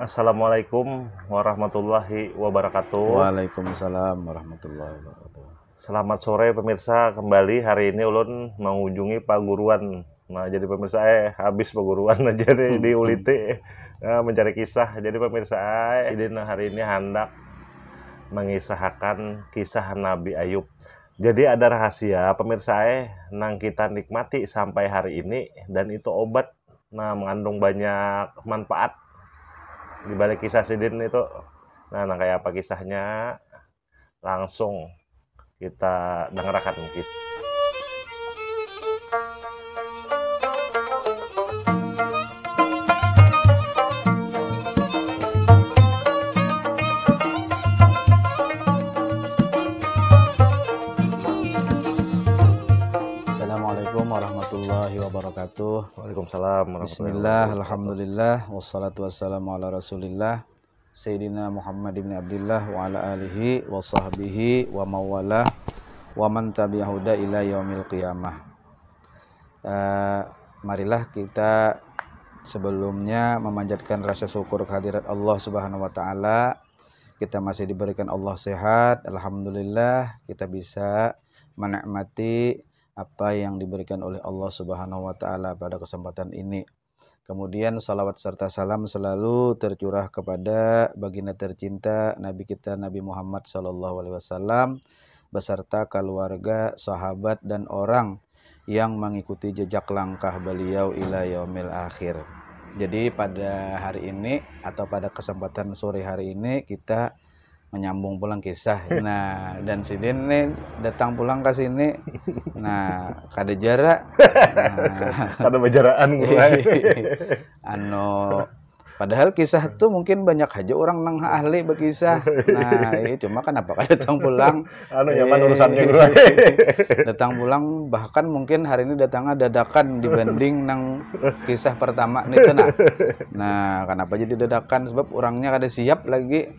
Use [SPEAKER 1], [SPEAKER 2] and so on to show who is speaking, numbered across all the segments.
[SPEAKER 1] Assalamualaikum warahmatullahi wabarakatuh.
[SPEAKER 2] Waalaikumsalam warahmatullahi wabarakatuh.
[SPEAKER 1] Selamat sore pemirsa, kembali hari ini ulun mengunjungi Paguruan. Nah, jadi pemirsa eh habis Paguruan aja deh di Uliti nah, eh, mencari kisah. Jadi pemirsa eh iya. hari ini hendak mengisahkan kisah Nabi Ayub. Jadi ada rahasia pemirsa eh nang kita nikmati sampai hari ini dan itu obat nah mengandung banyak manfaat di balik kisah Sidin itu nah, nah kayak apa kisahnya langsung kita dengarkan kisah
[SPEAKER 2] wabarakatuh. Waalaikumsalam Bismillah, alhamdulillah, wassalatu wassalamu ala rasulillah. Sayyidina Muhammad ibn Abdullah wa ala alihi wa sahbihi wa mawalah wa man tabi'ahuda ila yaumil qiyamah. Uh, marilah kita sebelumnya memanjatkan rasa syukur kehadirat Allah Subhanahu wa taala. Kita masih diberikan Allah sehat, alhamdulillah kita bisa menikmati apa yang diberikan oleh Allah Subhanahu wa taala pada kesempatan ini. Kemudian salawat serta salam selalu tercurah kepada baginda tercinta Nabi kita Nabi Muhammad Shallallahu Alaihi Wasallam beserta keluarga, sahabat dan orang yang mengikuti jejak langkah beliau ila yaumil akhir. Jadi pada hari ini atau pada kesempatan sore hari ini kita menyambung pulang kisah. Nah, dan si Din nih datang pulang ke sini. Nah, kada jarak. Nah, kada bejaraan mulai. anu Padahal kisah itu hmm. mungkin banyak aja orang nang ahli berkisah. Nah, iya cuma kenapa apakah datang pulang? Anu nyaman urusannya eh. bro. datang pulang bahkan mungkin hari ini datangnya dadakan dibanding nang kisah pertama nih nah. Nah, kenapa jadi dadakan? Sebab orangnya kada siap lagi.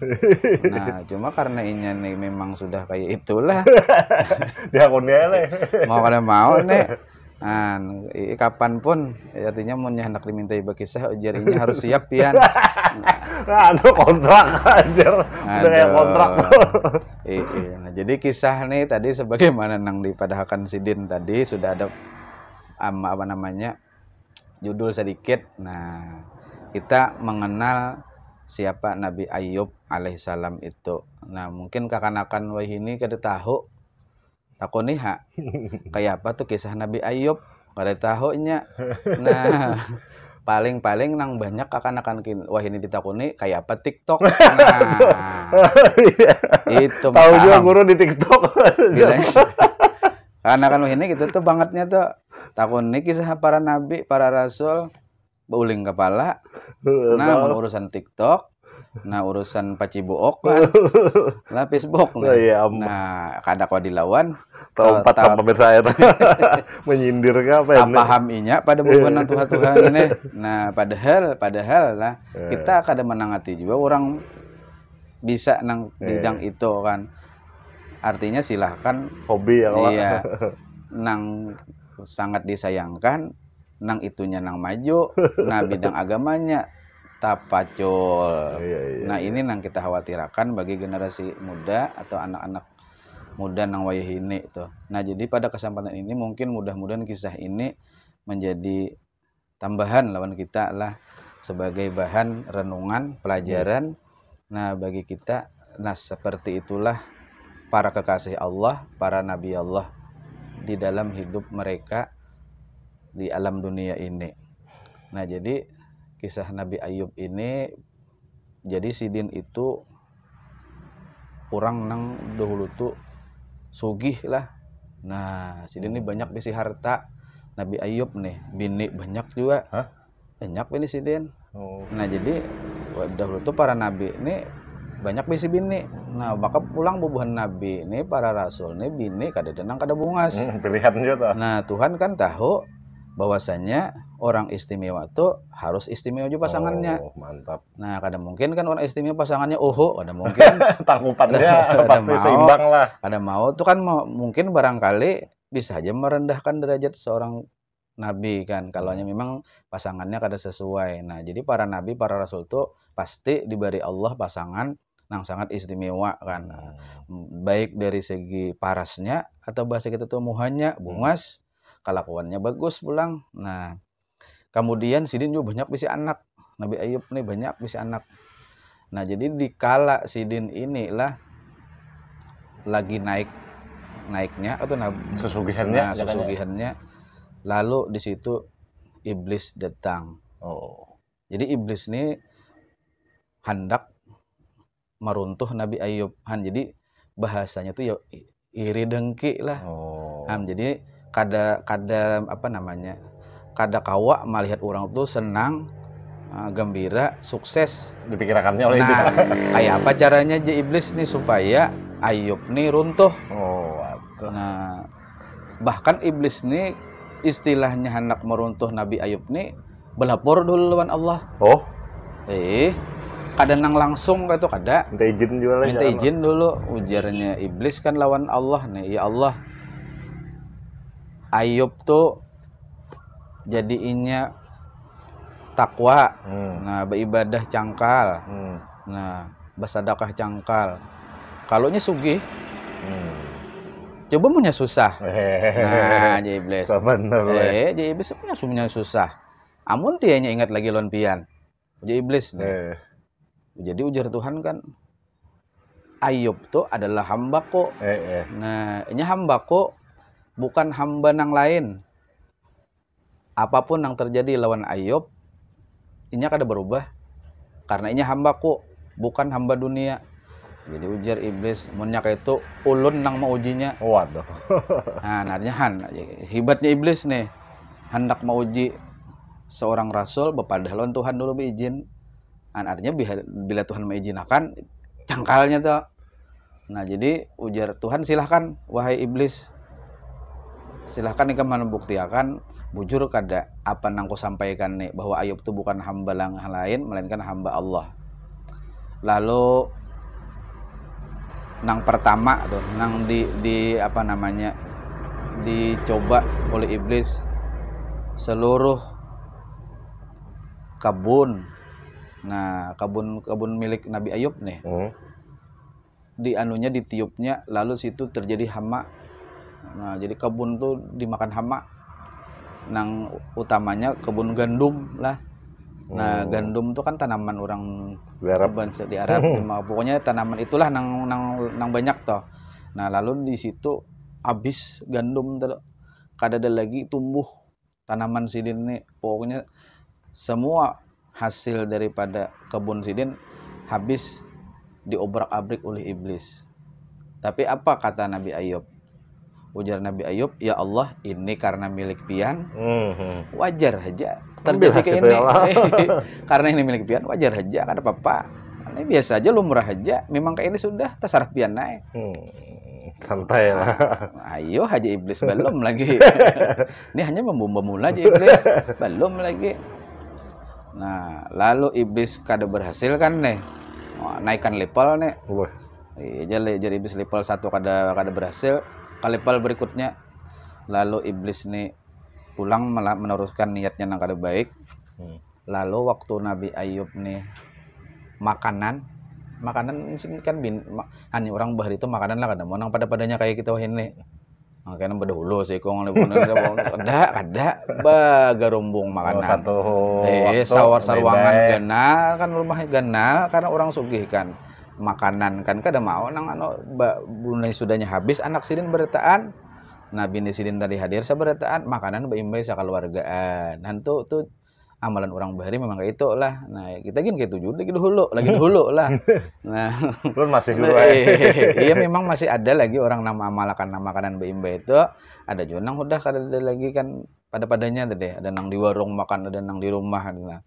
[SPEAKER 2] Nah, cuma karena inya nih memang sudah kayak itulah. Dia lah. Mau kada mau nih kapan kapanpun ya, artinya mun diminta dimintai kisah ujarinya harus siap pian.
[SPEAKER 1] Nah,
[SPEAKER 2] aduh kontrak ajar. Udah kayak kontrak. iya, nah, jadi kisah nih tadi sebagaimana nang dipadahkan Sidin tadi sudah ada um, apa namanya? judul sedikit. Nah, kita mengenal siapa Nabi Ayub alaihissalam itu. Nah, mungkin wah wahini kada tahu takoniha kayak apa tuh kisah Nabi Ayub kada tahunya nah paling-paling nang banyak akan-akan wah ini ditakuni kayak apa TikTok nah iya. itu tahu juga guru di TikTok karena kan ini gitu tuh bangetnya tuh takuni kisah para nabi para rasul uling kepala nah urusan TikTok nah urusan pacibuok kan lah Facebook nah, nah kada kau dilawan Tahu empat kan pemirsa ya. Menyindir ke apa ini Paham inya pada bukan iya. Tuhan-Tuhan ini. Nah, padahal padahal lah iya. kita akan menangati juga orang bisa nang iya. bidang itu kan. Artinya silahkan hobi ya kalau iya, nang sangat disayangkan nang itunya nang maju nah bidang agamanya tapacul. Iya, nah, ini nang kita khawatirkan bagi generasi muda atau anak-anak mudah nang wayah ini tuh. Nah, jadi pada kesempatan ini mungkin mudah-mudahan kisah ini menjadi tambahan lawan kita lah sebagai bahan renungan, pelajaran. Nah, bagi kita nah seperti itulah para kekasih Allah, para nabi Allah di dalam hidup mereka di alam dunia ini. Nah, jadi kisah Nabi Ayub ini jadi sidin itu kurang nang dahulu tuh sugih lah nah sini ini banyak bisi harta Nabi Ayub nih bini banyak juga Hah? banyak bini sidin oh. nah jadi dahulu tuh para nabi ini banyak bisi bini nah maka pulang bubuhan nabi ini para rasul ini bini kada denang kada bungas hmm, pilihan juga nah Tuhan kan tahu bahwasanya orang istimewa tuh harus istimewa juga pasangannya. Oh, mantap. Nah, kadang mungkin kan orang istimewa pasangannya oho, ada mungkin tangkupannya pasti mau, seimbang lah. Ada mau tuh kan mau, mungkin barangkali bisa aja merendahkan derajat seorang nabi kan. Kalau hanya hmm. memang pasangannya kada sesuai. Nah, jadi para nabi, para rasul tuh pasti diberi Allah pasangan yang sangat istimewa kan. Hmm. hmm baik dari segi parasnya atau bahasa kita tuh muhanya, hmm. bungas, hmm. kelakuannya bagus pulang. Nah, kemudian sidin juga banyak bisa anak Nabi Ayub nih banyak bisa anak nah jadi dikala sidin inilah lagi naik naiknya atau nah, sesugihannya nah, sesugihannya lalu di situ iblis datang oh jadi iblis ini hendak meruntuh Nabi Ayub han jadi bahasanya tuh ya iri dengki lah oh. Han, jadi kada kada apa namanya kada kawa melihat orang tuh senang eh, gembira sukses dipikirkannya oleh nah, iblis kayak apa caranya aja iblis nih supaya Ayub nih runtuh oh atuh. nah bahkan iblis nih istilahnya hendak meruntuh Nabi Ayub nih belapor dulu lawan Allah oh eh kadang nang langsung itu kada minta izin juga minta izin dulu ujarnya iblis kan lawan Allah nih ya Allah Ayub tuh jadi inya takwa hmm. nah beribadah cangkal hmm. nah bersedekah cangkal kalaunya sugih hmm. coba punya susah nah jadi iblis so, ya. eh jadi iblis punya susah amun tianya ingat lagi lonpian jadi iblis eh. jadi ujar Tuhan kan Ayub tuh adalah hamba kok. Eh, eh. Nah, ini hamba kok bukan hamba nang lain apapun yang terjadi lawan Ayub, inya kada berubah. Karena inya hambaku, bukan hamba dunia. Jadi ujar iblis monyak itu ulun nang mau ujinya. Waduh. nah, artinya han hibatnya iblis nih hendak mau uji seorang rasul bepadah lawan Tuhan dulu beizin. Nah, artinya bila Tuhan mengizinkan, cangkalnya tuh. Nah, jadi ujar Tuhan silahkan wahai iblis silahkan ikan membuktikan bujur kada apa nang ku sampaikan nih bahwa Ayub itu bukan hamba lang lain melainkan hamba Allah lalu nang pertama tuh nang di di apa namanya dicoba oleh iblis seluruh kebun nah kebun kebun milik Nabi Ayub nih hmm. di anunya ditiupnya lalu situ terjadi hama nah jadi kebun tuh dimakan hama nang utamanya kebun gandum lah.
[SPEAKER 1] Nah, hmm. gandum
[SPEAKER 2] itu kan tanaman orang di Arab, di Arab nah, pokoknya tanaman itulah nang nang nang banyak toh. Nah, lalu di situ habis gandum tuh kada ada lagi tumbuh tanaman sidin ini pokoknya semua hasil daripada kebun sidin habis diobrak-abrik oleh iblis. Tapi apa kata Nabi Ayub? Ujar Nabi Ayub, "Ya Allah, ini karena milik pian." Hmm, hmm. Wajar aja terjadi ke ini. karena ini milik pian, wajar aja kan apa papa. Nah, ini biasa aja lumrah aja. Memang kayak ini sudah tasaraf pian naik. Hmm, santai lah. Nah, ayo aja iblis belum lagi. ini hanya membumbu aja iblis, belum lagi. Nah, lalu iblis kada berhasil kan nih. Naikkan level nih. Iya, jadi iblis level satu kada kada berhasil, kalipal berikutnya lalu iblis ini pulang meneruskan niatnya nang kada baik hmm. lalu waktu Nabi Ayub nih makanan makanan sini kan bin hanya orang bahari itu makanan lah kada mau pada padanya kayak kita gitu, wahin nih makanan beda hulu sih kong pun ada ada bagarombong oh, makanan satu eh sawar sarwangan ganal kan rumah ganal karena orang sugih kan makanan kan kada mau nang ano bunai sudahnya habis anak sidin berataan nah bini sidin tadi hadir sa berataan makanan baimbay sa keluargaan nah, tu tuh amalan orang bahari memang kayak itu lah nah kita gini kayak tujuh lagi dulu lagi dulu lah nah belum masih dulu nah, eh. iya, iya memang masih ada lagi orang nama amalakan nama makanan baimbay itu ada juga nang udah kada ada lagi kan pada padanya tadi ada nang di warung makan ada nang di rumah nah.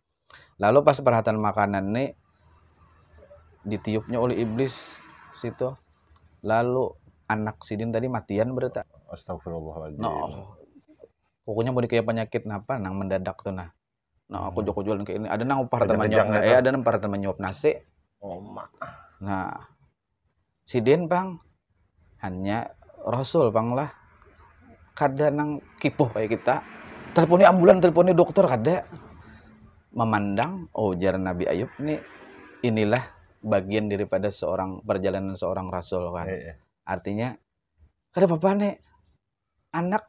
[SPEAKER 2] lalu pas perhatian makanan nih ditiupnya oleh iblis situ lalu anak sidin tadi matian berita astagfirullahaladzim no. pokoknya mau kayak penyakit napa nah, nang mendadak tuh nah nah aku hmm. joko jualan kayak ini ada nang upah teman nyop nasi eh, ada nang upah teman nyop nasi oh mak nah sidin bang hanya rasul bang lah kada nang kipuh kayak kita teleponi ambulan teleponi dokter kada memandang oh jaran Nabi Ayub nih inilah bagian daripada seorang perjalanan seorang rasul kan. Iya. iya. Artinya kada apa-apa anak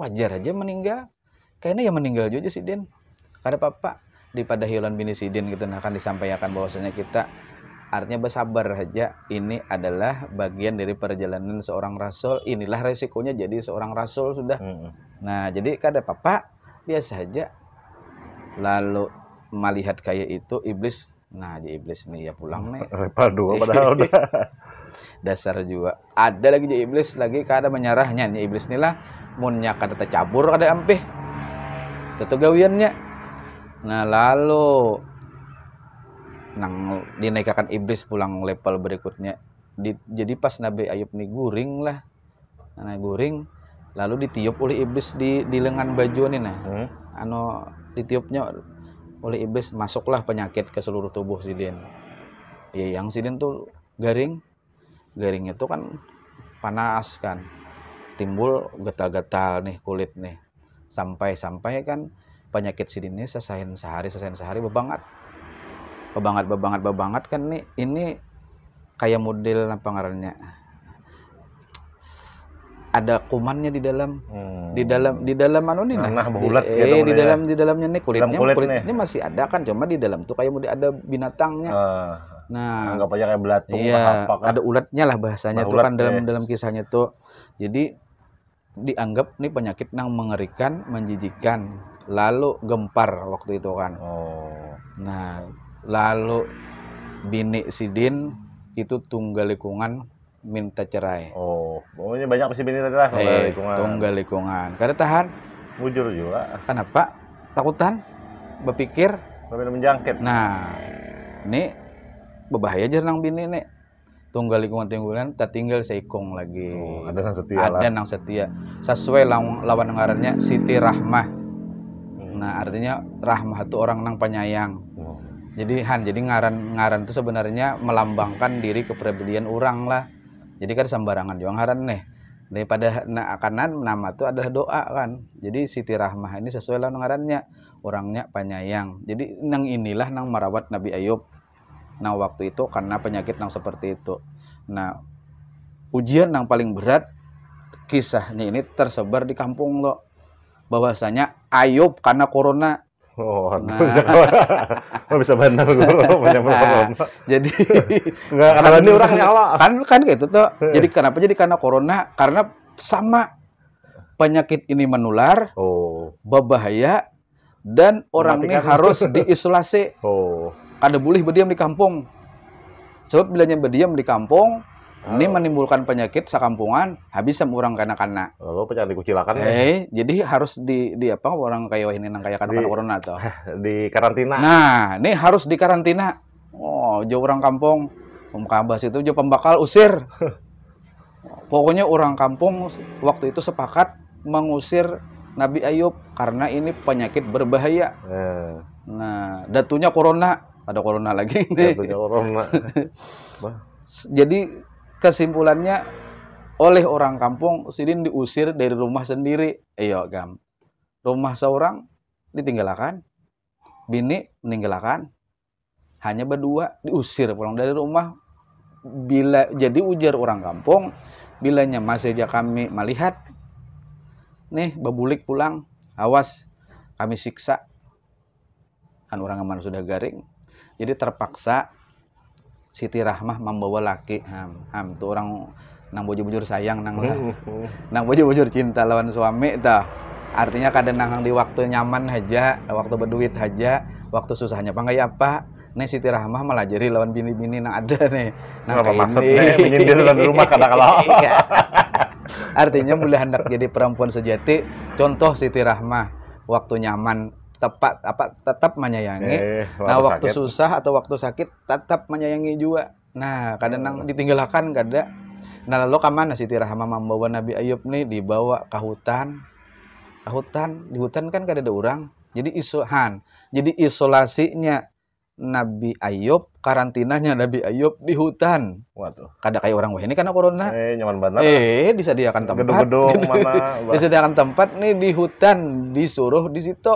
[SPEAKER 2] wajar aja meninggal. Kayaknya ya meninggal juga sih Din. Kada apa-apa daripada hilan bini si sidin gitu nah akan disampaikan bahwasanya kita artinya bersabar aja ini adalah bagian dari perjalanan seorang rasul inilah resikonya jadi seorang rasul sudah hmm. nah jadi kada apa-apa biasa aja lalu melihat kayak itu iblis Nah, di iblis nih ya pulang nih. Level dua padahal udah. Dasar juga. Ada lagi di iblis lagi kada kan menyerahnya nih iblis nih lah munnya kada tercabur kada ampih. Tentu gawiannya. Nah, lalu nang dinaikakan iblis pulang level berikutnya. Di, jadi pas Nabi Ayub nih guring lah. Nah, guring lalu ditiup oleh iblis di di lengan baju nih nah. Hmm? Anu ditiupnya oleh iblis masuklah penyakit ke seluruh tubuh sidin ya yang sidin tuh garing garing itu kan panas kan timbul getal-getal nih kulit nih sampai-sampai kan penyakit sidin ini sesain sehari sesain sehari bebangat bebangat bebangat bebangat kan nih ini kayak model apa ngarannya ada kumannya di dalam hmm. di dalam di dalam anu nih nah, nah, nah bulat eh, di, eh, di dalam di dalamnya nih kulitnya dalam kulit, kulit nih. ini masih ada kan cuma di dalam tuh kayak mau ada binatangnya uh, nah nggak aja kayak belatung iya, apa kan. ada ulatnya lah bahasanya nah, tuh kan dalam ya. dalam kisahnya tuh jadi dianggap nih penyakit yang mengerikan menjijikan lalu gempar waktu itu kan oh. nah lalu bini sidin itu tunggal lingkungan minta cerai. Oh,
[SPEAKER 1] pokoknya banyak possibility bini eh, tunggal eh, likungan. Tunggal
[SPEAKER 2] likungan. Karena tahan. Mujur juga. Kenapa? Takutan, berpikir. Berpikir menjangkit. Nah, ini berbahaya jernang bini nih. Tunggal lingkungan tinggulan, tak tinggal seikung lagi. Oh, ada yang setia Ada lah. nang setia. Sesuai lawan, lawan dengarannya Siti Rahmah. Hmm. Nah, artinya Rahmah itu orang nang penyayang. Oh. Jadi Han, jadi ngaran ngaran itu sebenarnya melambangkan diri kepribadian orang lah jadi kan sembarangan juang haran nih daripada nah, kanan nama itu adalah doa kan jadi Siti Rahmah ini sesuai lah ngarannya orangnya penyayang jadi nang inilah nang merawat Nabi Ayub nah waktu itu karena penyakit nang seperti itu nah ujian yang paling berat kisahnya ini tersebar di kampung lo bahwasanya Ayub karena corona Oh, nah. bisa keluar. bisa nah, Jadi enggak karena kan ini orang kan nyala. Kan kan gitu tuh. Iya. Jadi kenapa? Jadi karena corona karena sama penyakit ini menular. Oh. Berbahaya dan orang ini harus diisolasi. Oh. Ada boleh berdiam di kampung. Coba bilangnya berdiam di kampung, ini menimbulkan penyakit sakampungan, habis orang kena kana Lalu oh, penyakit dikucilakan. Ya? Eh, ya? jadi harus di, di apa orang kaya ini nang kaya karena corona atau di karantina. Nah, ini harus di karantina. Oh, jauh orang kampung, pemkabas itu jauh pembakal usir. Pokoknya orang kampung waktu itu sepakat mengusir Nabi Ayub karena ini penyakit berbahaya. Eh. Nah, datunya corona, ada corona lagi. Datunya corona. Jadi kesimpulannya oleh orang kampung sidin diusir dari rumah sendiri iya gam rumah seorang ditinggalkan bini meninggalkan hanya berdua diusir pulang dari rumah bila jadi ujar orang kampung bilanya masih aja kami melihat nih babulik pulang awas kami siksa kan orang aman sudah garing jadi terpaksa Siti Rahmah membawa laki ham ham tuh orang nang bujur-bujur sayang nang lah. nang bujur-bujur cinta lawan suami dah artinya kadang nang di waktu nyaman aja waktu berduit aja waktu susahnya pangai apa ya, nih Siti Rahmah malah jadi lawan bini-bini nang ada nih nang apa maksudnya menyindir lawan rumah kata kalau iya. artinya mulai hendak jadi perempuan sejati contoh Siti Rahmah waktu nyaman tepat apa tetap menyayangi. Eh, nah, waktu sakit. susah atau waktu sakit tetap menyayangi juga. Nah, kadang nang eh. ditinggalkan kada. Nah, lalu kemana mana Siti Rahma membawa Nabi Ayub nih dibawa ke hutan. Ke hutan, di hutan kan kada ada orang. Jadi isuhan. Jadi isolasinya Nabi Ayub, karantinanya Nabi Ayub di hutan. Waduh. Kada kayak orang wah ini karena corona. Eh, nyaman banget. Eh, disediakan tempat. Gedung-gedung mana. disediakan tempat nih di hutan, disuruh di situ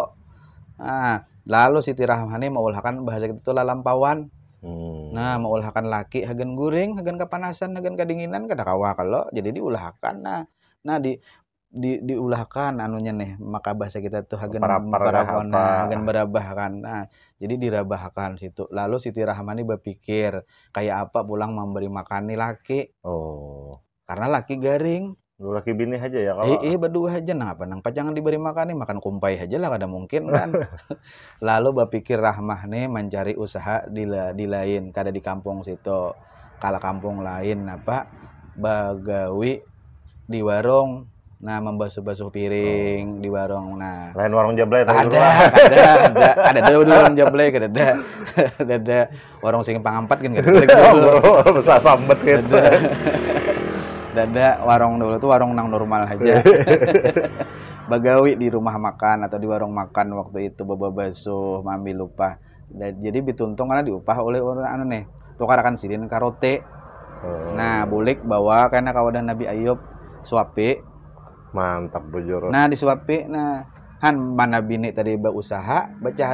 [SPEAKER 2] Nah, lalu Siti Rahmani ulahkan bahasa kita itu lalampawan. Hmm. Nah, ulahkan laki hagen guring, hagen kepanasan, hagen kedinginan kada kawa kalau jadi diulahkan. Nah, nah di di diulahkan anunya nih maka bahasa kita tuh hagen berabahkan hagen berabahkan nah jadi dirabahkan situ lalu Siti Rahmani berpikir kayak apa pulang memberi makan nih laki oh karena laki garing Lu laki bini aja ya kalau. Iya eh, berdua aja nah apa nang pajangan diberi makan nih makan kumpai aja lah kada mungkin kan. Lalu bapikir rahmah nih mencari usaha di di lain kada di kampung situ. Kala kampung lain apa bagawi di warung nah membasuh-basuh piring oh. di warung nah lain warung jablay ada, ada ada ada ada ada warung jablay kada ada ada warung sing pangampat kan kada ada oh, besar sambet gitu dada warung dulu tuh warung nang normal aja bagawi di rumah makan atau di warung makan waktu itu boba baso, mami lupa dan jadi bituntung karena diupah oleh orang anu nih tukar akan sidin karote oh. nah boleh bawa karena kawadah nabi ayub suapi mantap bujur nah di disuapi nah han mana bini tadi berusaha baca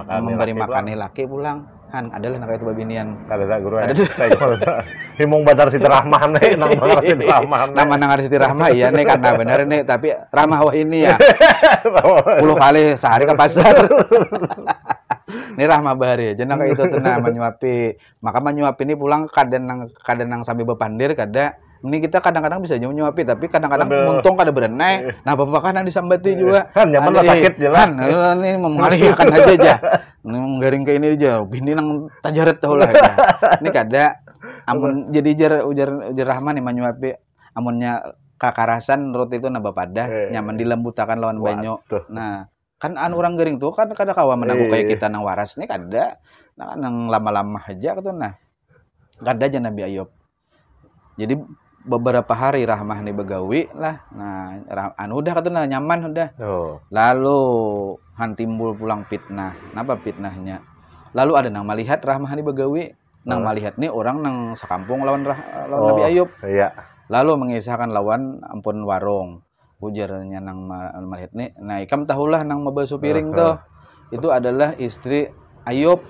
[SPEAKER 2] memberi makan laki pulang Han adalah nak itu babinian. Ada tak guru. Ada ya. tuh. Saya Himung batar si Rahman nih, nang Badar si Rahman. Nama nang si Rahman iya nih karena bener nih, tapi Ramah wah ini ya.
[SPEAKER 1] Puluh kali sehari ke kan pasar.
[SPEAKER 2] ini Rahma Bahari, jenang itu tenang menyuapi. Maka menyuapi ini pulang kadang nang kadang nang sambil berpandir kadang ini kita kadang-kadang bisa api tapi kadang-kadang untung kada berenai iya. nah bapak nanti disambati iya. juga kan nyaman lah sakit jalan? Ya kan ini mengalihkan aja aja menggaring ke ini aja bini nang tajaret tahu lah ya. ini kada amun jadi ujar ujar ujar rahman nih api amunnya kakarasan menurut itu nambah padah iya, nyaman dilembutakan lawan banyak. nah kan an orang garing tuh kan kada kawa menanggu kayak kita nang waras nih kada nah, nang lama-lama aja tuh nah kada aja Nabi Ayub jadi beberapa hari Rahmah nih begawi lah nah anu udah katanya nyaman udah oh. lalu han timbul pulang fitnah kenapa fitnahnya lalu ada nang melihat Rahmah nih begawi nang oh. melihat nih orang nang sekampung lawan rah, lawan oh, Nabi Ayub iya. lalu mengisahkan lawan ampun warung ujarnya nang melihat nih nah ikam tahulah nang mabasu piring uh-huh. tuh itu adalah istri Ayub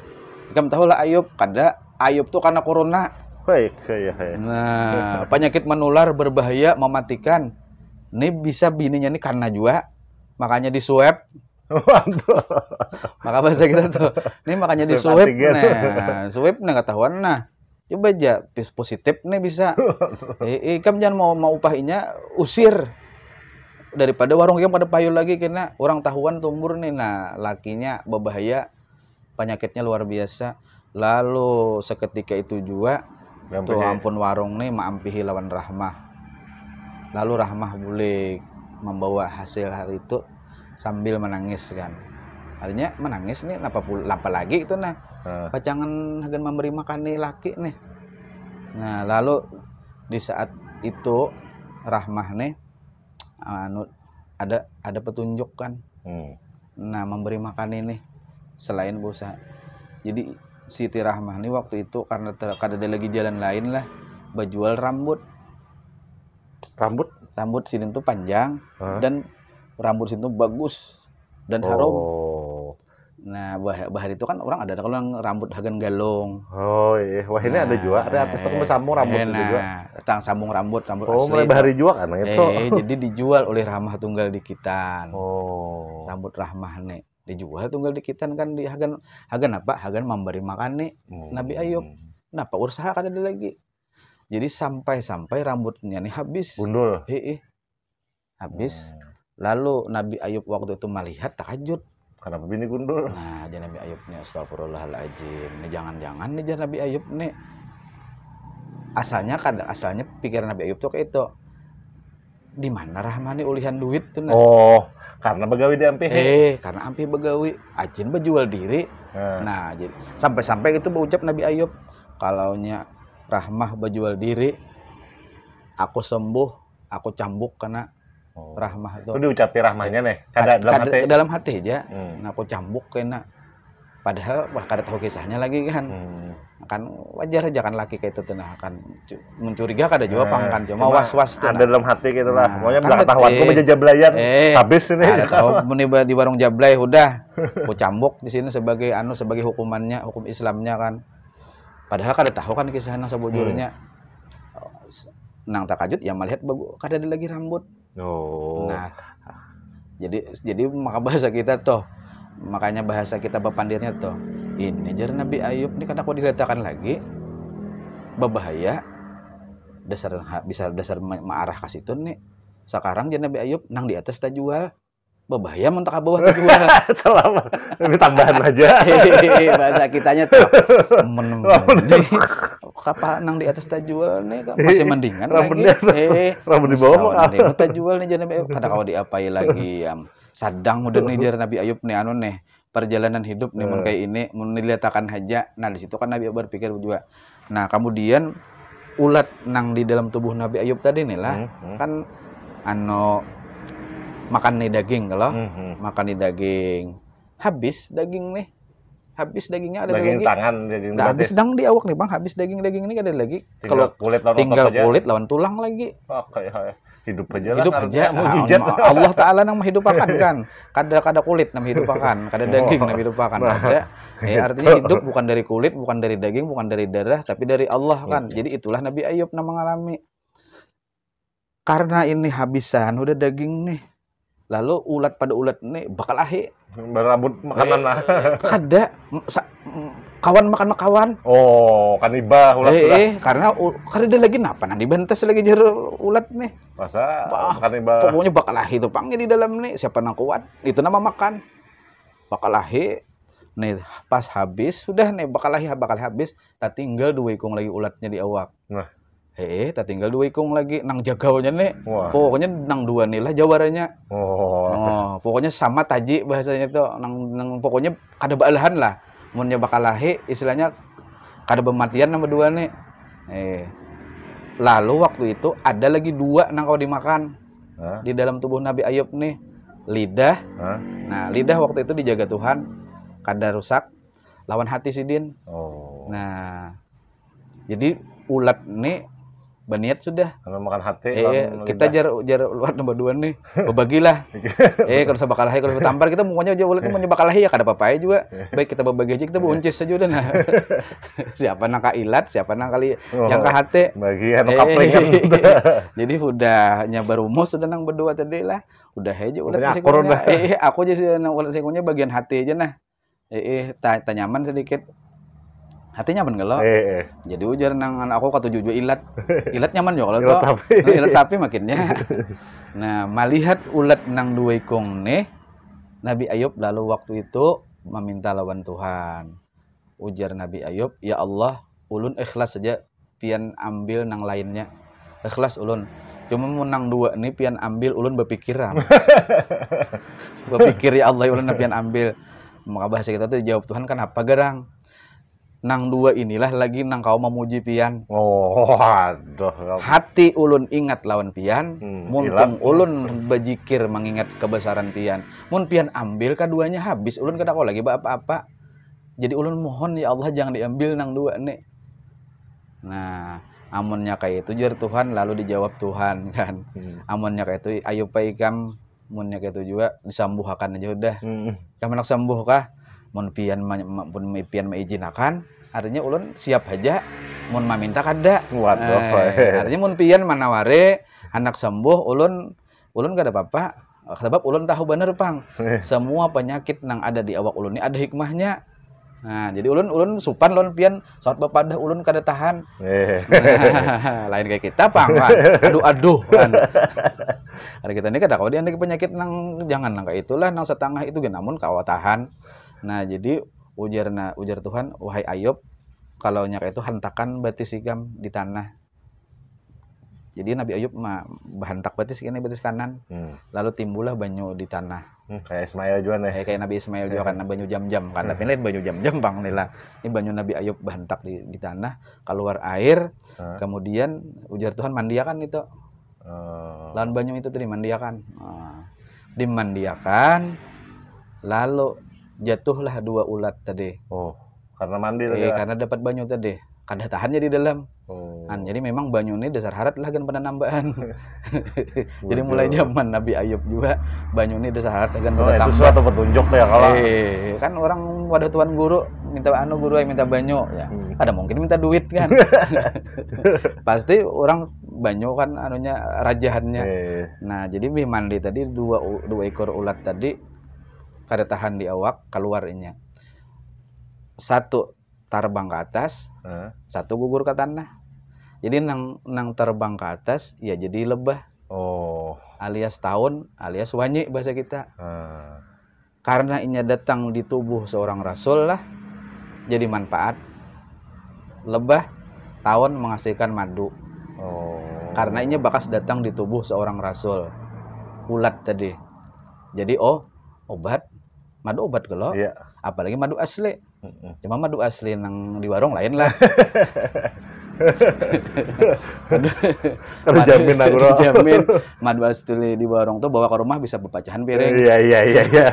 [SPEAKER 2] ikam tahulah Ayub kada Ayub tuh karena corona Baik, ya, ya.
[SPEAKER 1] Nah,
[SPEAKER 2] penyakit menular berbahaya mematikan. Ini bisa bininya ini karena juga makanya di swab. Maka bahasa kita tuh, ini makanya di swab. Nah, swab nah ketahuan nah. Coba aja positif nih bisa. Eh, kamu jangan mau mau upahinya usir daripada warung yang pada payul lagi kena orang tahuan tumbur nih nah lakinya berbahaya penyakitnya luar biasa lalu seketika itu juga itu ampun warung nih maampihi lawan rahmah. Lalu rahmah boleh membawa hasil hari itu sambil menangis kan. Artinya menangis nih apa lapa lagi itu nah. Uh. Pacangan akan memberi makan nih laki nih. Nah, lalu di saat itu rahmah nih anu ada ada petunjuk kan. Hmm. Nah, memberi makan ini selain busa Jadi Siti Rahmah nih waktu itu karena kada ada lagi jalan lain lah berjual rambut rambut rambut sini tuh panjang huh? dan rambut sini tuh bagus dan oh. harum nah bah bahar itu kan orang ada kalau yang rambut hagan galong oh iya wah ini nah, ada juga ada artis terkenal sambung rambut eh, nah, juga tang sambung rambut rambut oh, asli bahari juga kan itu eh, jadi dijual oleh Rahmah Tunggal di Kitan oh rambut Rahmah nih dijual tunggal dikitan kan di hagan hagan apa hagan memberi makan nih hmm. Nabi Ayub napa usaha kada ada lagi jadi sampai-sampai rambutnya nih habis bundul heeh habis hmm. lalu Nabi Ayub waktu itu melihat takjub kenapa begini gundul nah jadi Nabi Ayub nih astagfirullahaladzim nih jangan-jangan nih jadi Nabi Ayub nih asalnya kan asalnya pikiran Nabi Ayub tuh kayak itu di mana rahmani ulihan duit tuh nah. oh karena begawi di Ampi eh karena Ampi begawi ajin berjual diri hmm. nah jadi sampai-sampai itu berucap Nabi Ayub kalaunya rahmah berjual diri aku sembuh aku cambuk karena oh. rahmah itu. Itu diucapi
[SPEAKER 1] rahmahnya nih. Kada dalam hati. Dalam
[SPEAKER 2] hati aja. Hmm. Nah, aku cambuk kena padahal wah kada tahu kisahnya lagi kan hmm. kan wajar aja kan laki kayak itu nah kan mencuriga kada jawab nah, eh, kan cuma was
[SPEAKER 1] was tuh ada nah. dalam hati gitu lah nah, pokoknya kan belakang tahuan eh,
[SPEAKER 2] jablayan eh, habis ini ada tahu di warung jablay udah ku cambuk di sini sebagai anu sebagai hukumannya hukum Islamnya kan padahal kada kan tahu kan kisah nang sabujurnya hmm. nang takajut ya melihat bagu kada ada lagi rambut oh. nah jadi jadi maka bahasa kita tuh makanya bahasa kita bepandirnya tuh ini jadi Nabi Ayub ini kan aku diletakkan lagi berbahaya dasar bisa dasar ma'arah kasih itu nih sekarang jadi Nabi Ayub nang di atas tak jual berbahaya mentak ke bawah jual selama ini tambahan aja bahasa kitanya tuh kapan nang di atas tak jual nih masih iya, mendingan lagi eh rambut di bawah tak jual nih jadi kada kau diapai lagi am sadang udah nih jar Nabi Ayub nih anu nih perjalanan hidup nih mun iya. kayak ini mun takkan haja nah di situ kan Nabi berpikir juga nah kemudian ulat nang di dalam tubuh Nabi Ayub tadi nih lah hmm, hmm. kan anu makan nih daging kalau hmm, makan nih daging habis daging nih habis dagingnya ada daging lagi. tangan daging nah, habis dang di awak nih bang habis daging daging ini ada lagi kalau kulit tinggal kulit lawan tulang lagi hidup aja lah hidup aja mujizat ah, Allah taala yang menghidupakan kan kadang-kadang kulit nang menghidupakan kada oh. daging nang menghidupakan nah, ada ya, artinya hidup bukan dari kulit bukan dari daging bukan dari darah tapi dari Allah kan iya. jadi itulah Nabi Ayub nang mengalami karena ini habisan udah daging nih lalu ulat pada ulat nih bakal ahi berabut makanan lah iya. ada kawan makan makawan oh kan ibah ulat ulat eh, eh, karena karena dia lagi napa nanti bentes lagi jer ulat nih masa bah, kan ibah pokoknya bakal lahir tuh panggil di dalam nih siapa nang kuat itu nama makan bakal lahir nih pas habis sudah nih bakal lahir bakal habis tak tinggal dua ikung lagi ulatnya di awak nah eh, eh, tak tinggal dua ikung lagi nang jagaunya nih. Wah. Pokoknya nang dua nih lah jawarannya. Oh. oh. pokoknya sama taji bahasanya tuh nang nang pokoknya ada balahan lah munnya bakal lahi istilahnya kada bematian nama dua nih eh lalu waktu itu ada lagi dua nang kau dimakan huh? di dalam tubuh Nabi Ayub nih lidah huh? nah lidah waktu itu dijaga Tuhan kada rusak lawan hati sidin oh. nah jadi ulat nih berniat sudah kalau makan hati e, kita jar jar luar nomor dua nih berbagilah eh kalau saya bakal kalau tampar kita mukanya aja boleh kan mau bakal ya kada apa juga baik kita berbagi aja kita buncis saja udah nah siapa nangka ilat siapa nang kali oh, yang ke hati bagian eh, kaplingan jadi udah nyabar rumus sudah nang berdua tadi lah udah aja udah eh, eh, aku aja sih nang ulah bagian hati aja nah eh, eh tanyaman sedikit hatinya nyaman gak lo? Eh, eh. Jadi ujar nang anak aku kata jujur ilat, ilat nyaman juga lo. ilat sapi, Nah, ilat sapi makinnya. nah, melihat ulat nang dua kong nih, Nabi Ayub lalu waktu itu meminta lawan Tuhan. Ujar Nabi Ayub, ya Allah, ulun ikhlas saja pian ambil nang lainnya. Ikhlas ulun. Cuma menang dua nih pian ambil ulun berpikiran. Berpikir ya Allah ulun pian ambil. Maka bahasa kita tuh jawab Tuhan kan apa gerang? nang dua inilah lagi nang kau memuji pian. Oh, aduh. Hati ulun ingat lawan pian, hmm, muntung ulun berzikir mengingat kebesaran pian. Mun pian ambil keduanya habis, ulun kau lagi apa-apa. Jadi ulun mohon ya Allah jangan diambil nang dua ini. Nah, amunnya kayak itu jar Tuhan lalu dijawab Tuhan kan. Hmm. Amunnya kayak itu ayo paikam munnya kayak itu juga disambuhakan aja udah. Hmm. Kamu nak sembuh kah? mun pian mun pian meijinakan artinya ulun siap aja mun maminta kada Waduh. Eh, artinya mun pian manaware anak sembuh ulun ulun kada apa-apa sebab ulun tahu bener pang semua penyakit nang ada di awak ulun ini ada hikmahnya Nah, jadi ulun ulun supan lon pian saat bapak dah ulun kada tahan.
[SPEAKER 1] Nah,
[SPEAKER 2] lain kayak kita pang Aduh aduh kan. kita ini kada kau dia penyakit nang jangan nang kayak itulah nang setengah itu gak namun kawa tahan. Nah, jadi ujarna ujar Tuhan, wahai Ayub, kalau nyak itu hentakan batis sigam di tanah. Jadi Nabi Ayub mah bahantak batis ini batis kanan. Hmm. Lalu timbullah banyu di tanah. Hmm, kayak Ismail juga nih. kayak Nabi Ismail juga hmm. Iya. karena banyu jam-jam kan. Hmm. Tapi banyu jam-jam bang nila. Ini banyu Nabi Ayub bahantak di, di tanah, keluar air. Hmm. Kemudian ujar Tuhan mandiakan itu. Hmm. Lawan banyu itu tadi mandiakan. Hmm. Dimandiakan lalu jatuhlah dua ulat tadi oh karena mandi iya karena dapat banyu tadi kada tahannya di dalam oh. Kan, jadi memang banyu ini dasar harat lah kan pada nambahan jadi mulai zaman Nabi Ayub juga banyu ini dasar harat kan oh, itu suatu petunjuk ya kalau Iya, kan orang pada tuan guru minta anu guru yang minta banyu ya hmm. ada mungkin minta duit kan pasti orang banyu kan anunya rajahannya iya, iya. nah jadi mandi tadi dua dua ekor ulat tadi kada tahan di awak keluarnya satu terbang ke atas hmm. satu gugur ke tanah jadi nang nang terbang ke atas ya jadi lebah oh alias tahun alias wanyi bahasa kita hmm. karena inya datang di tubuh seorang rasul lah jadi manfaat lebah tahun menghasilkan madu oh karena inya bakas datang di tubuh seorang rasul ulat tadi jadi oh obat madu obat kalau iya. apalagi madu asli cuma madu asli nang di warung lain lah Terus jamin aku loh. Jamin madu asli di warung tuh bawa ke rumah bisa berpacahan piring. Iya iya iya iya.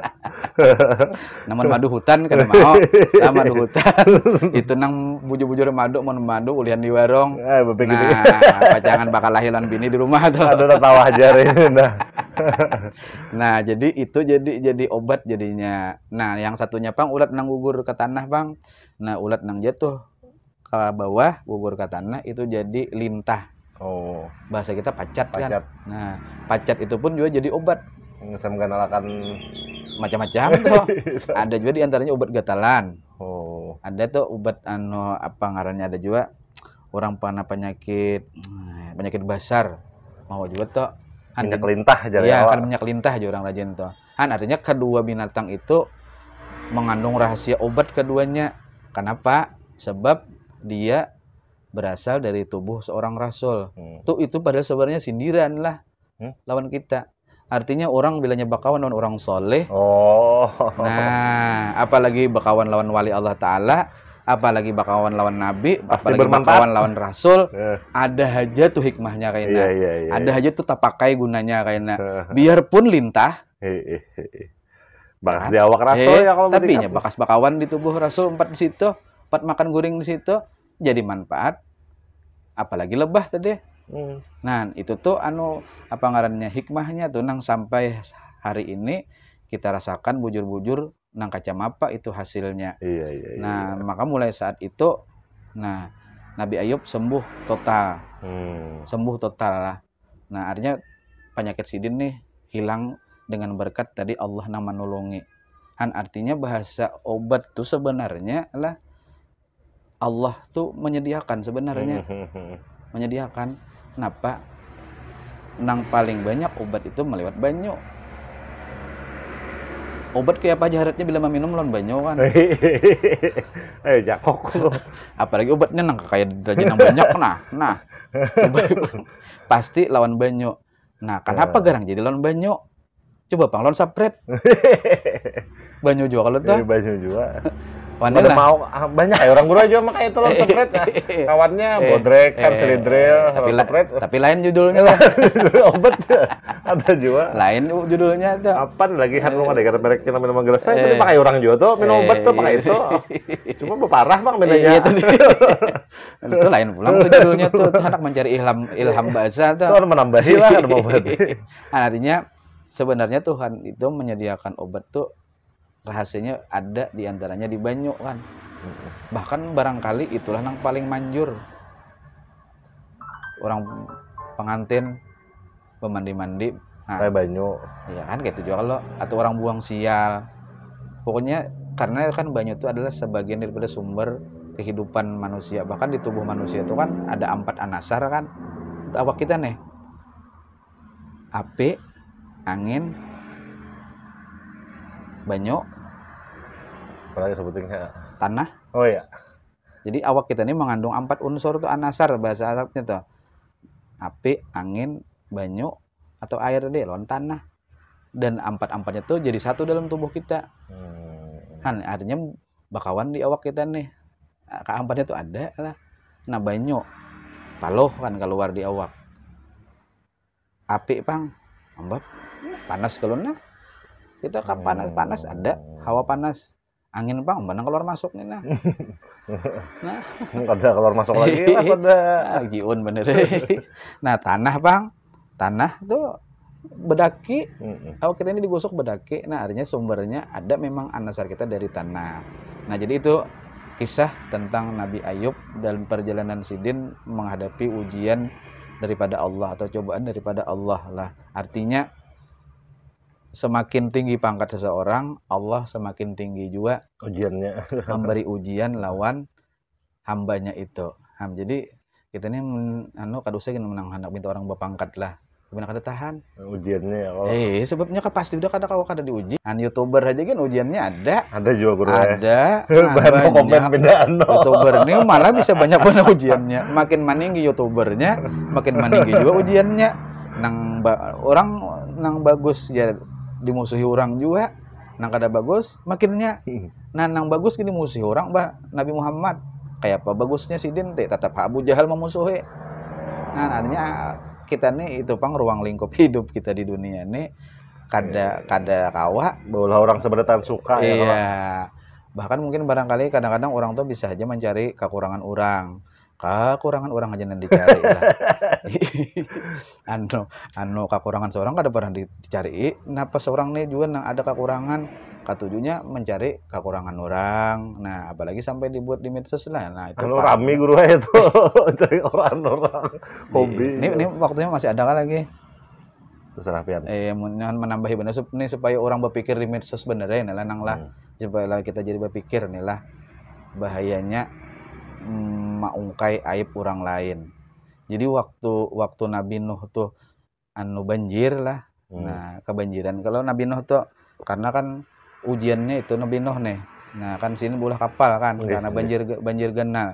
[SPEAKER 2] Namun madu hutan kan mau. Nah, madu hutan. Itu nang bujur-bujur madu mau madu ulian di warung. Eh, nah, pacangan bakal lahiran bini di rumah tuh. Aduh tertawa aja nah. nah jadi itu jadi jadi obat jadinya nah yang satunya bang ulat nang gugur ke tanah bang nah ulat nang jatuh ke bawah gugur ke tanah itu jadi lintah oh bahasa kita pacat, kan? pacat. kan nah pacat itu pun juga jadi obat saya mengenalkan macam-macam tuh ada juga diantaranya obat gatalan oh ada tuh obat anu apa ngarannya ada juga orang panah penyakit penyakit besar mau juga tuh Han, minyak lintah jadi ya kan minyak lintah aja orang rajin tuh Han artinya kedua binatang itu mengandung rahasia obat keduanya kenapa sebab dia berasal dari tubuh seorang rasul hmm. tuh itu padahal sebenarnya sindiran lah hmm? lawan kita artinya orang bilanya bakawan lawan orang soleh oh nah apalagi bakawan lawan wali Allah Taala apalagi bakawan lawan nabi, Pasti apalagi bermanfaat. bakawan lawan rasul, yeah. ada aja tuh hikmahnya Raina. Yeah, yeah, yeah, ada iya. aja tuh tak pakai gunanya kayaknya eh, eh, eh. Biarpun lintah. Iya, iya, bakas di awak rasul ya kalau Tapi ya bakas bakawan di tubuh rasul empat di situ, empat makan guring di situ, jadi manfaat. Apalagi lebah tadi. Hmm. Nah, itu tuh anu apa ngarannya hikmahnya tuh nang sampai hari ini kita rasakan bujur-bujur nang kacam itu hasilnya. Iya, iya, iya nah, iya. maka mulai saat itu nah Nabi Ayub sembuh total. Hmm. Sembuh total lah. Nah, artinya penyakit sidin nih hilang dengan berkat tadi Allah nama nolongi. Han artinya bahasa obat tuh sebenarnya lah Allah tuh menyediakan sebenarnya. Hmm. menyediakan. Kenapa? Nang paling banyak obat itu melewat banyak obat kayak apa aja haratnya bila minum lawan banyak kan eh jakok apalagi obatnya nang kayak derajat nang banyak nah nah pasti lawan banyak nah kenapa eh. garang jadi lawan banyak coba pang lawan sapret banyak juga kalau tuh banyak juga lah. mau ah, banyak ya orang guru aja makanya itu long spread nah,
[SPEAKER 1] kawannya eh, bodrek kan eh, selidril tapi la,
[SPEAKER 2] tapi lain judulnya lah obat ya, ada juga lain judulnya ada apa lagi kan lu ada kata merek kita minum gelas saya tapi pakai orang juga tuh minum obat tuh pakai itu cuma beparah bang bedanya iya, itu, lain pulang tuh judulnya tuh anak mencari ilham ilham bahasa tuh orang menambahi lah obat nah, artinya sebenarnya Tuhan itu menyediakan obat tuh rahasianya ada diantaranya di Banyu kan bahkan barangkali itulah yang paling manjur orang pengantin pemandi-mandi nah, kayak banyu iya kan gitu juga kalau atau orang buang sial pokoknya karena kan banyu itu adalah sebagian daripada sumber kehidupan manusia bahkan di tubuh manusia itu kan ada empat anasar kan awak kita nih api angin banyu apalagi sebetulnya tanah oh iya jadi awak kita ini mengandung empat unsur tuh anasar bahasa Arabnya tuh api angin banyu atau air tadi lawan tanah dan empat empatnya tuh jadi satu dalam tubuh kita hmm. kan artinya bakawan di awak kita nih keempatnya tuh ada lah nah banyu paloh kan keluar di awak api pang ambap panas kalau nah kita gitu, kan oh. panas-panas ada hawa panas angin bang mana keluar masuk nih nah nah
[SPEAKER 1] ada keluar masuk lagi lah kada ah,
[SPEAKER 2] giun bener nah tanah bang tanah tuh bedaki kalau kita ini digosok bedaki nah artinya sumbernya ada memang anasar kita dari tanah nah jadi itu kisah tentang Nabi Ayub dalam perjalanan Sidin menghadapi ujian daripada Allah atau cobaan daripada Allah lah artinya semakin tinggi pangkat seseorang, Allah semakin tinggi juga ujiannya. memberi ujian lawan hambanya itu. Ham. Jadi kita ini anu kadusnya kita menang hendak minta orang berpangkat lah. Gimana kada tahan? Ujiannya ya Eh, sebabnya kan pasti udah kada kau kada diuji. An YouTuber aja kan ujiannya ada. Ada juga guru ya. Ada. Nah, ya. komen pindahan. no. YouTuber ini malah bisa banyak banget ujiannya. Makin maninggi YouTubernya, makin maninggi juga ujiannya. Nang orang nang bagus ya dimusuhi orang juga nang kada bagus makinnya hmm. nah nang bagus kini musuh orang bah Nabi Muhammad kayak apa bagusnya si din tetap Abu Jahal memusuhi nah artinya kita nih itu pang ruang lingkup hidup kita di dunia ini, kada iya, iya, iya. kada kawa bahwa orang sebenarnya suka ya, iya. ya bahkan mungkin barangkali kadang-kadang orang tuh bisa aja mencari kekurangan orang kekurangan orang aja yang dicari lah. anu anu kekurangan seorang kada pernah dicari napa seorang nih juga nang ada kekurangan katujunya mencari kekurangan orang nah apalagi sampai dibuat di medsos lah nah itu anu rame guru itu cari orang-orang hobi ini, ini waktunya masih ada kan lagi terserah pian. Eh, menambahi benar nih supaya orang berpikir di medsos bener ya, nah, nang lah. Hmm. Supaya kita jadi berpikir nih lah bahayanya maungkai aib orang lain. Jadi waktu waktu Nabi Nuh tuh anu banjir lah. Hmm. Nah, kebanjiran. Kalau Nabi Nuh tuh karena kan ujiannya itu Nabi Nuh nih. Nah, kan sini bulah kapal kan okay. Iya, karena iya. banjir banjir genal.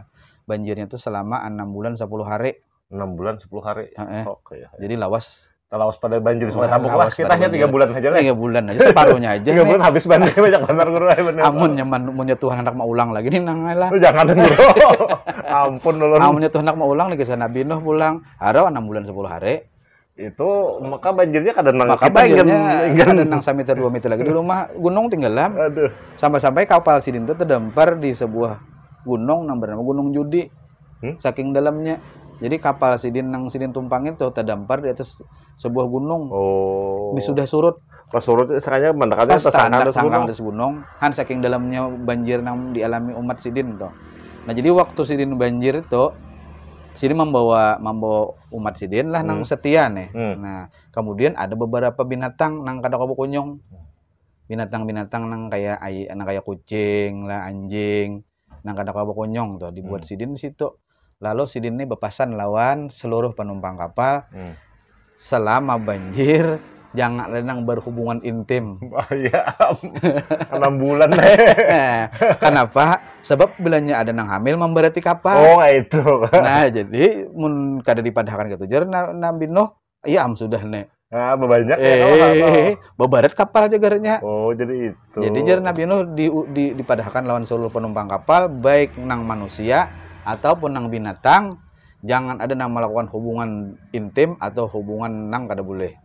[SPEAKER 2] Banjirnya tuh selama enam bulan sepuluh hari. Enam bulan sepuluh hari. Eh, Oke. Okay, ya, ya. Jadi lawas Laos pada banjir semua tabung lah. Kita hanya tiga bulan aja lah. Tiga bulan aja separuhnya aja. Tiga bulan habis banjir banyak benar guru Amun nyaman munnya Tuhan anak mau ulang lagi nih nang lah. Oh, jangan guru. Ampun lu. Amunnya Tuhan anak mau ulang lagi sana Nabi pulang. Harau enam bulan sepuluh hari. Itu maka banjirnya kadang nang maka banjirnya kadang nang samiter dua meter lagi di rumah gunung tinggalam. Aduh. Sampai-sampai kapal sidin itu terdampar di sebuah gunung yang bernama Gunung Judi. Hmm? Saking dalamnya jadi kapal Sidin Nang Sidin Tumpang itu terdampar di atas sebuah gunung. Oh. Sudah surut. Pas surut sekarangnya mendekatnya pas tanah sangkang atas gunung. Han saking dalamnya banjir yang dialami umat Sidin itu. Nah jadi waktu Sidin banjir itu Sidin membawa membawa umat Sidin lah hmm. nang setia nih. Hmm. Nah kemudian ada beberapa binatang nang kada kunyong binatang-binatang nang kayak ay, nang kayak kucing lah anjing nang kada kunyong tuh dibuat hmm. Sidin situ lalu Sidin ini bepasan lawan seluruh penumpang kapal hmm. selama banjir jangan renang berhubungan intim. Oh, iya, enam bulan. deh. Kenapa? Sebab bilanya ada nang hamil memberati kapal. Oh itu. nah jadi mun kada dipadahkan ke tujuan na, nabi Nuh, iya am sudah nih. Ah, banyak eh, ya. Eh, bebarat kapal aja garanya. Oh, jadi itu. Jadi jar Nabi Nuh di, di, dipadahkan lawan seluruh penumpang kapal, baik nang manusia ataupun nang binatang jangan ada nang melakukan hubungan intim atau hubungan nang kada boleh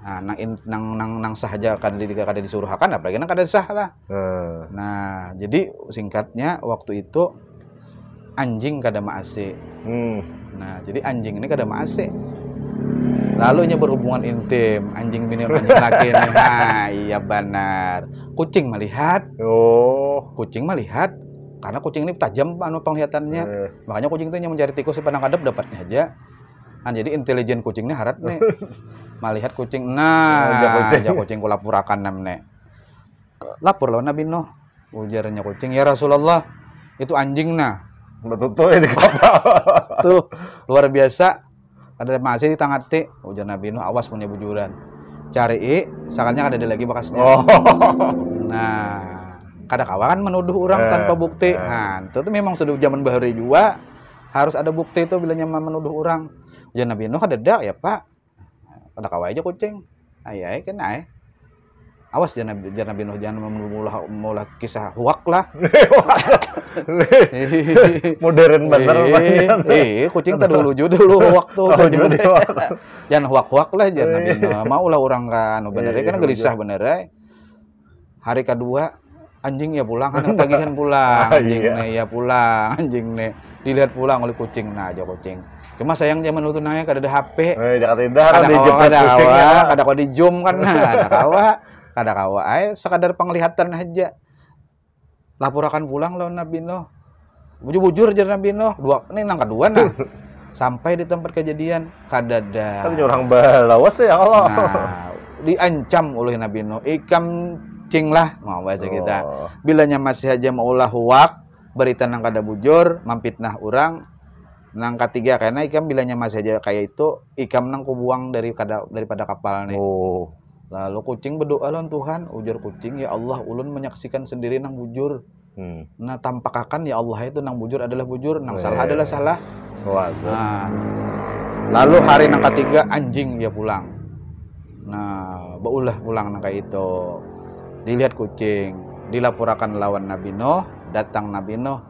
[SPEAKER 2] nah, nang in, nang nang nang sahaja kada di kada disuruhakan apalagi nang kada sah lah hmm. Eh. nah jadi singkatnya waktu itu anjing kada maase hmm. nah jadi anjing ini kada maase lalu nya berhubungan intim anjing bini anjing laki nih ah, iya benar kucing melihat oh kucing melihat karena kucing ini tajam anu penglihatannya eh. makanya kucing itu mencari tikus di padang kadep dapatnya aja kan jadi intelijen kucingnya harap nih melihat kucing nah aja kucing, aja kucing kulapurakan nam nek lapor loh Nabi noh ujarnya kucing ya Rasulullah itu anjing nah betul tuh ini tuh luar biasa ada masih di ti ujar Nabi noh awas punya bujuran cari sakalnya ada lagi bekasnya oh. nah kada kawan kan menuduh orang eh, tanpa bukti eh. nah itu memang sudah zaman bahari juga harus ada bukti itu bilangnya menuduh orang ya Nabi Nuh ada dak ya pak kada kawai aja kucing ayah kena ayah eh. awas jangan Nabi, jangan Nabi Nuh jangan memulah mulah kisah huak lah modern banget eh kucing tadi dulu juga dulu waktu tuh oh, jangan huak huak lah jangan Nabi Nuh mau lah orang kan benar ya, kan gelisah bener ya. hari kedua anjing ya pulang kan tagihan pulang ah, anjing iya. nih ya pulang anjing nih dilihat pulang oleh kucing nah aja kucing cuma sayang zaman itu nanya kada ada HP eh, kada kan ada kawa kada kawa kada kawa di zoom kan nah ada kawa kada kawa ay sekadar penglihatan aja laporakan pulang lo nabi noh bujur-bujur jadi nabi noh dua ini nang kedua nah sampai di tempat kejadian kada ada kan orang balawas ya Allah nah, diancam oleh Nabi Nuh ikam kucing lah mau bahasa oh. kita bilanya masih aja mau maulah huwak berita nang kada bujur mampitnah orang nang ketiga karena ikam bilanya masih aja kayak itu ikam nang kubuang dari kada daripada kapal nih oh. lalu kucing berdoa lawan Tuhan ujar kucing ya Allah ulun menyaksikan sendiri nang bujur Hmm. Nah tampak akan ya Allah itu nang bujur adalah bujur, nang oh, salah iya, adalah iya. salah. Waduh. Nah, lalu hari nang ketiga anjing ya pulang. Nah, baulah pulang nang itu dilihat kucing, dilaporkan lawan Nabi Nuh, datang Nabi Nuh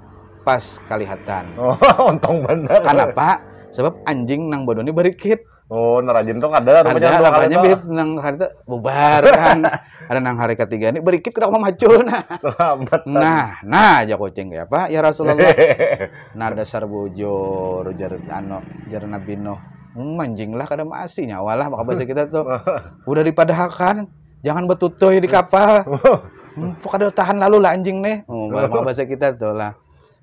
[SPEAKER 2] pas kelihatan. Oh, untung bener. Kenapa? Sebab anjing nang bodoh ini berikit. Oh, narajin tuh ada Ada, ada namanya bit nang hari itu bubar kan. ada nang hari ketiga ini berikit kena mau macul nah. Selamat. Nah, nah aja kucing ya Pak ya Rasulullah. nah dasar bujur jar ano, jar Nabi Nuh. Manjing hmm, lah kadang masih nyawalah maka bahasa kita tuh udah dipadahkan jangan betutuy di kapal hmm, ada tahan lalu lah anjing nih oh, bahasa kita tuh lah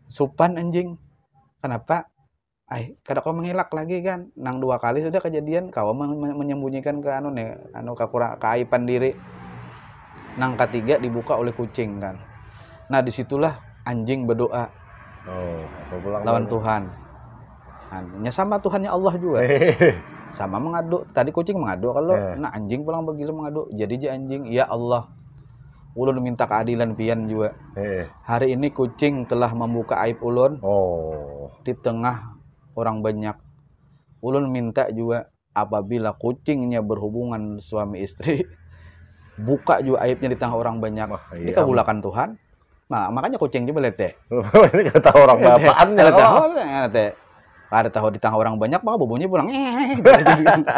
[SPEAKER 2] supan anjing kenapa Ay, kada kau mengelak lagi kan nang dua kali sudah kejadian kau menyembunyikan ke anu nih anu kakura keaiban diri nang ketiga dibuka oleh kucing kan nah disitulah anjing berdoa oh, lawan Tuhan Hanya sama Tuhannya Allah juga. sama mengaduk tadi kucing mengaduk kalau yeah. nah anjing pulang begitu mengaduk jadi je anjing ya Allah ulun minta keadilan pian juga yeah. hari ini kucing telah membuka aib ulun oh. di tengah orang banyak ulun minta juga apabila kucingnya berhubungan suami istri buka juga aibnya di tengah orang banyak Wah, iya. dikabulakan Tuhan nah, makanya kucing juga lete kata orang bapaannya lete. Oh ada tahu di tangan orang banyak pak bobonya pulang eh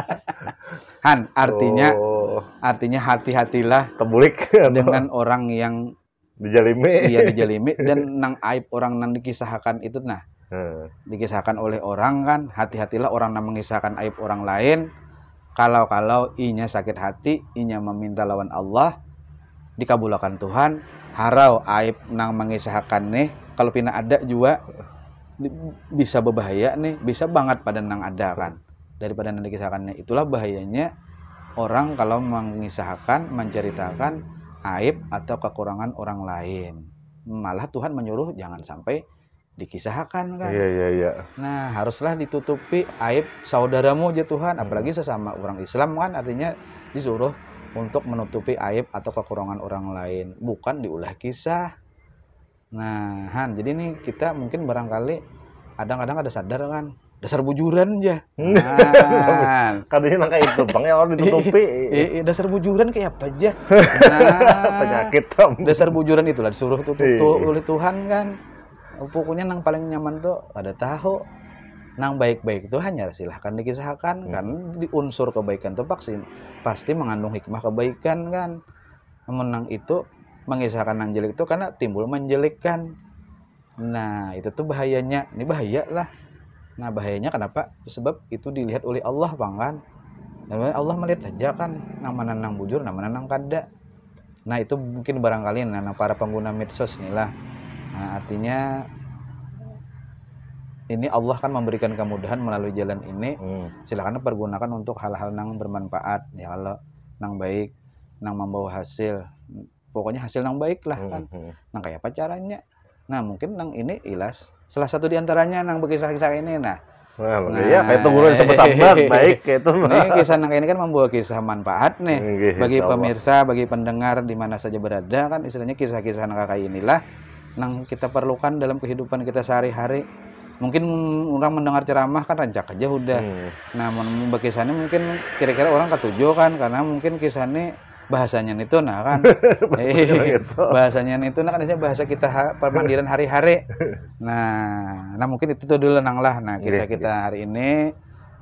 [SPEAKER 2] Han artinya oh. artinya hati-hatilah tembulik dengan orang yang dijalimi iya dijalimi dan nang aib orang nang dikisahkan itu nah hmm. dikisahkan oleh orang kan hati-hatilah orang nang mengisahkan aib orang lain kalau-kalau inya sakit hati inya meminta lawan Allah dikabulkan Tuhan harau aib nang mengisahkan nih kalau pina ada juga bisa berbahaya nih bisa banget pada nang ada kan daripada nanti kisahkannya itulah bahayanya orang kalau mengisahkan menceritakan aib atau kekurangan orang lain malah Tuhan menyuruh jangan sampai dikisahkan kan iya iya iya nah haruslah ditutupi aib saudaramu aja Tuhan hmm. apalagi sesama orang Islam kan artinya disuruh untuk menutupi aib atau kekurangan orang lain bukan diulah kisah Nah, Han, jadi ini kita mungkin barangkali kadang-kadang ada sadar kan, dasar bujuran aja. Nah, kadangnya nangka itu bang ya orang ditutupi. Iya, iya, dasar bujuran kayak apa aja? Nah, penyakit Dasar bujuran itulah disuruh tutup iya. tuh oleh Tuhan kan. Pokoknya nang paling nyaman tuh ada tahu nang baik-baik itu hanya silahkan dikisahkan hmm. kan di unsur kebaikan tuh vaksin pasti mengandung hikmah kebaikan kan menang itu mengisahkan yang jelek itu karena timbul menjelikkan nah itu tuh bahayanya ini bahaya lah nah bahayanya kenapa sebab itu dilihat oleh Allah kan? dan Allah melihat aja kan nama nang bujur nama nang kada nah itu mungkin barangkali nah, para pengguna medsos inilah nah, artinya ini Allah kan memberikan kemudahan melalui jalan ini hmm. silakan pergunakan untuk hal-hal yang bermanfaat ya Allah, nang baik nang membawa hasil pokoknya hasil yang baik lah hmm, kan hmm. Nang kayak apa caranya nah mungkin nang ini ilas salah satu diantaranya nang berkisah-kisah ini nah Nah, iya, nah, ya, kayak itu tunggulan sama sambat baik kayak itu. Ini kisah nang ini kan membawa kisah manfaat nih bagi pemirsa, bagi pendengar di mana saja berada kan istilahnya kisah-kisah nang kakak inilah nang kita perlukan dalam kehidupan kita sehari-hari. Mungkin orang mendengar ceramah kan rancak aja udah. Hmm. Nah, bagi kisahnya mungkin kira-kira orang ketujuh kan karena mungkin kisahnya bahasanya itu nah kan bahasanya, iya, itu nah kan biasanya bahasa kita ha permandiran hari-hari nah nah mungkin itu tuh dulu nang lah nah iya, kisah kita iya. hari ini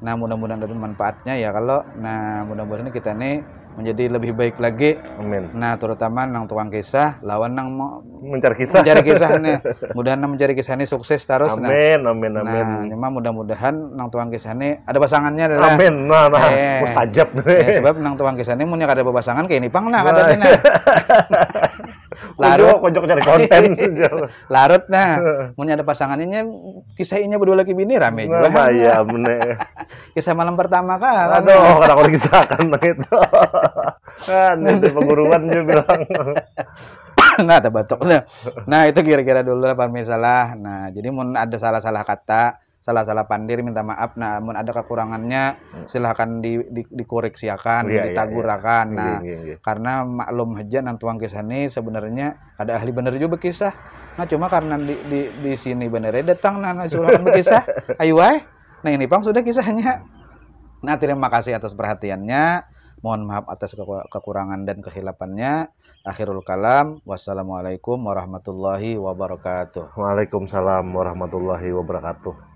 [SPEAKER 2] nah mudah-mudahan ada manfaatnya ya kalau nah mudah-mudahan kita nih menjadi lebih baik lagi. Amin. Nah, terutama nang tuang kisah, lawan nang mau mencari kisah. Mencari kisah nih. mudah nang mencari kisah ini sukses terus. Amin, nah. amin, amin. Nah, cuma mudah-mudahan nang tuang kisah ini ada pasangannya adalah. Amin, nah, nah, eh, mustajab. Eh, sebab nang tuang kisah ini punya ada pasangan kayak ini pang nah, nah. ada nah. nah.
[SPEAKER 1] larut kojok cari konten
[SPEAKER 2] larut nah mau ada pasangannya kisah inya berdua lagi bini rame nah, juga nah, iya bener kisah malam pertama kan aduh karena kalau kisah kan begitu kan itu pengguruan juga bilang nah ada nah. nah itu kira-kira dulu lah pak misalah nah jadi mau ada salah-salah kata salah-salah pandir minta maaf namun ada kekurangannya hmm. silahkan di, di, dikoreksiakan yeah, iya, iya. ditagurakan yeah, yeah. nah yeah, yeah, karena maklum hujan dan tuang ini sebenarnya ada ahli bener juga kisah nah cuma karena di di, di sini benernya datang nah, nah silahkan berkisah ayo wae nah ini pang sudah kisahnya nah terima kasih atas perhatiannya mohon maaf atas kekurangan dan kehilapannya akhirul kalam wassalamualaikum warahmatullahi wabarakatuh waalaikumsalam warahmatullahi wabarakatuh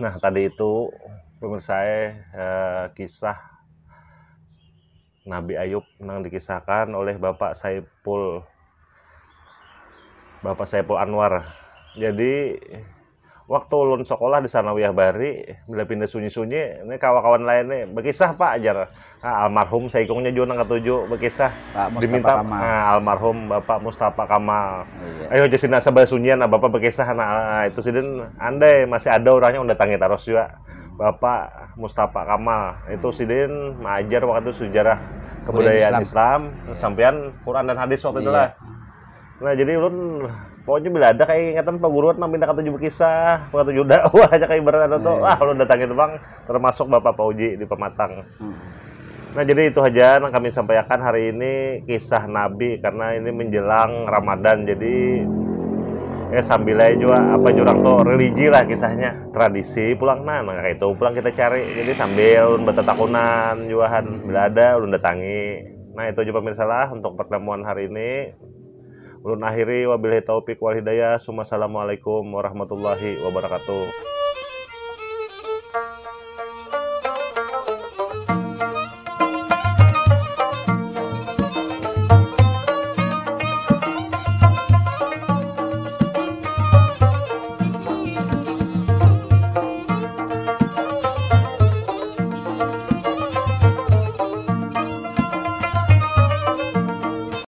[SPEAKER 2] Nah, tadi itu pemirsa
[SPEAKER 1] eh, kisah Nabi Ayub yang dikisahkan oleh Bapak Saiful Bapak Saiful Anwar. Jadi waktu ulun sekolah di sana Wiyah Bari, bila pindah sunyi-sunyi, ini kawan-kawan lainnya berkisah Pak ajar. Nah, almarhum Seikongnya juga nang ketujuh berkisah Pak Mustafa diminta Kamal. Nah, almarhum Bapak Mustafa Kamal. Iya. Ayo jadi nasa sunyian nah, Bapak berkisah nah, ah, itu sidin andai masih ada orangnya udah tangi taros juga. Bapak Mustafa Kamal itu sidin mengajar waktu itu sejarah kebudayaan Islam, Islam iya. sampean Quran dan hadis waktu iya. lah. Nah, jadi ulun pokoknya bila ada kayak ingatan Guru mah minta kata jumpa kisah kata juda wah aja kayak ibarat atau iya, wah iya. lu datang itu bang termasuk bapak Pak Uji di Pematang hmm. nah jadi itu aja yang kami sampaikan hari ini kisah Nabi karena ini menjelang Ramadan jadi ya sambil aja juga apa jurang tuh religi lah kisahnya tradisi pulang nah, nah itu pulang kita cari jadi sambil bertetakunan juahan ada lu datangi nah itu aja pemirsa lah untuk pertemuan hari ini Ulun akhiri wabillahi taufik wal hidayah. Assalamualaikum warahmatullahi wabarakatuh.